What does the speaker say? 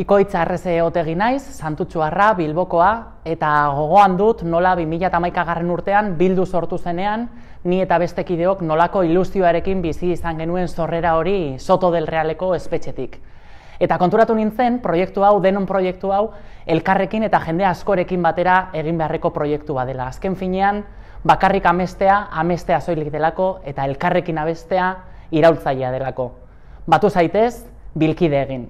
Ikoitz arreze otegi naiz, santutxuarra, bilbokoa, eta gogoan dut nola 2008 garren urtean bildu sortu zenean, ni eta bestekideok nolako ilustioarekin bizi izan genuen zorrera hori Soto del Realeko espetxetik. Eta konturatu nintzen, proiektu hau, denon proiektu hau, elkarrekin eta jende askorekin batera egin beharreko proiektu badela. Azken finean, bakarrik amestea, amestea zoilik delako, eta elkarrekin abestea, irautzailea delako. Batu zaitez, bilkide egin.